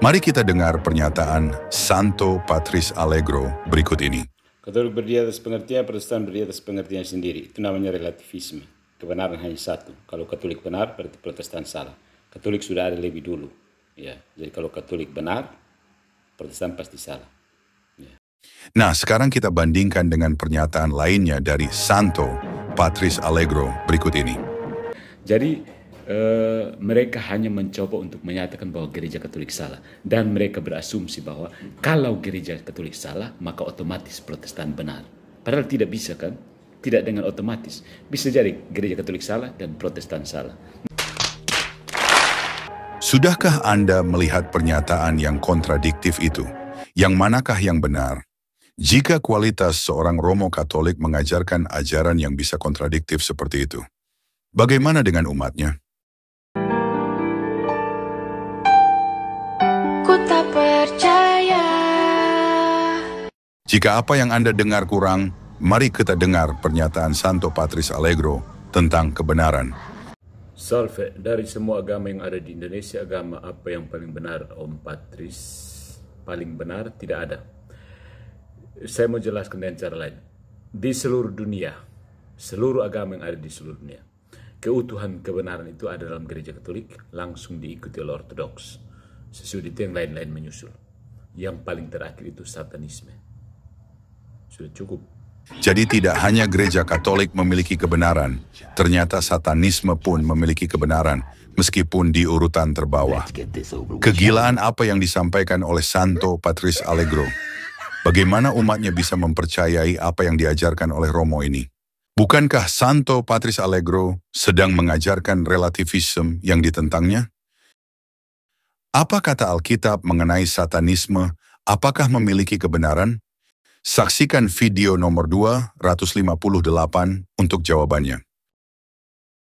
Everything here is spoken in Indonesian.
Mari kita dengar pernyataan Santo Patris Allegro berikut ini. Katolik berdiri atas pengertian, Protestan berdiri atas pengertian sendiri. Itu namanya relativisme. Kebenaran hanya satu. Kalau Katolik benar, berarti Protestan salah. Katolik sudah ada lebih dulu. Ya, jadi kalau Katolik benar, Protestan pasti salah. Ya. Nah, sekarang kita bandingkan dengan pernyataan lainnya dari Santo Patris Allegro berikut ini. Jadi Eh, mereka hanya mencoba untuk menyatakan bahwa gereja Katolik salah dan mereka berasumsi bahwa kalau gereja Katolik salah maka otomatis Protestan benar. Padahal tidak bisa kan? Tidak dengan otomatis. Bisa jadi gereja Katolik salah dan Protestan salah. Sudahkah Anda melihat pernyataan yang kontradiktif itu? Yang manakah yang benar? Jika kualitas seorang Romo Katolik mengajarkan ajaran yang bisa kontradiktif seperti itu, bagaimana dengan umatnya? tak percaya. Jika apa yang Anda dengar kurang, mari kita dengar pernyataan Santo Patris Allegro tentang kebenaran. Salve, dari semua agama yang ada di Indonesia, agama apa yang paling benar, Om Patris? Paling benar tidak ada. Saya mau jelaskan dengan cara lain. Di seluruh dunia, seluruh agama yang ada di seluruh dunia, keutuhan kebenaran itu ada dalam gereja katolik, langsung diikuti oleh ortodoks sesudah itu yang lain-lain menyusul yang paling terakhir itu satanisme sudah cukup jadi tidak hanya gereja katolik memiliki kebenaran, ternyata satanisme pun memiliki kebenaran, meskipun di urutan terbawah. Kegilaan apa yang disampaikan oleh Santo Patris Allegro? Bagaimana umatnya bisa mempercayai apa yang diajarkan oleh Romo ini? Bukankah Santo Patris Allegro sedang mengajarkan relativisme yang ditentangnya? Apa kata Alkitab mengenai satanisme? Apakah memiliki kebenaran? Saksikan video nomor 258 untuk jawabannya.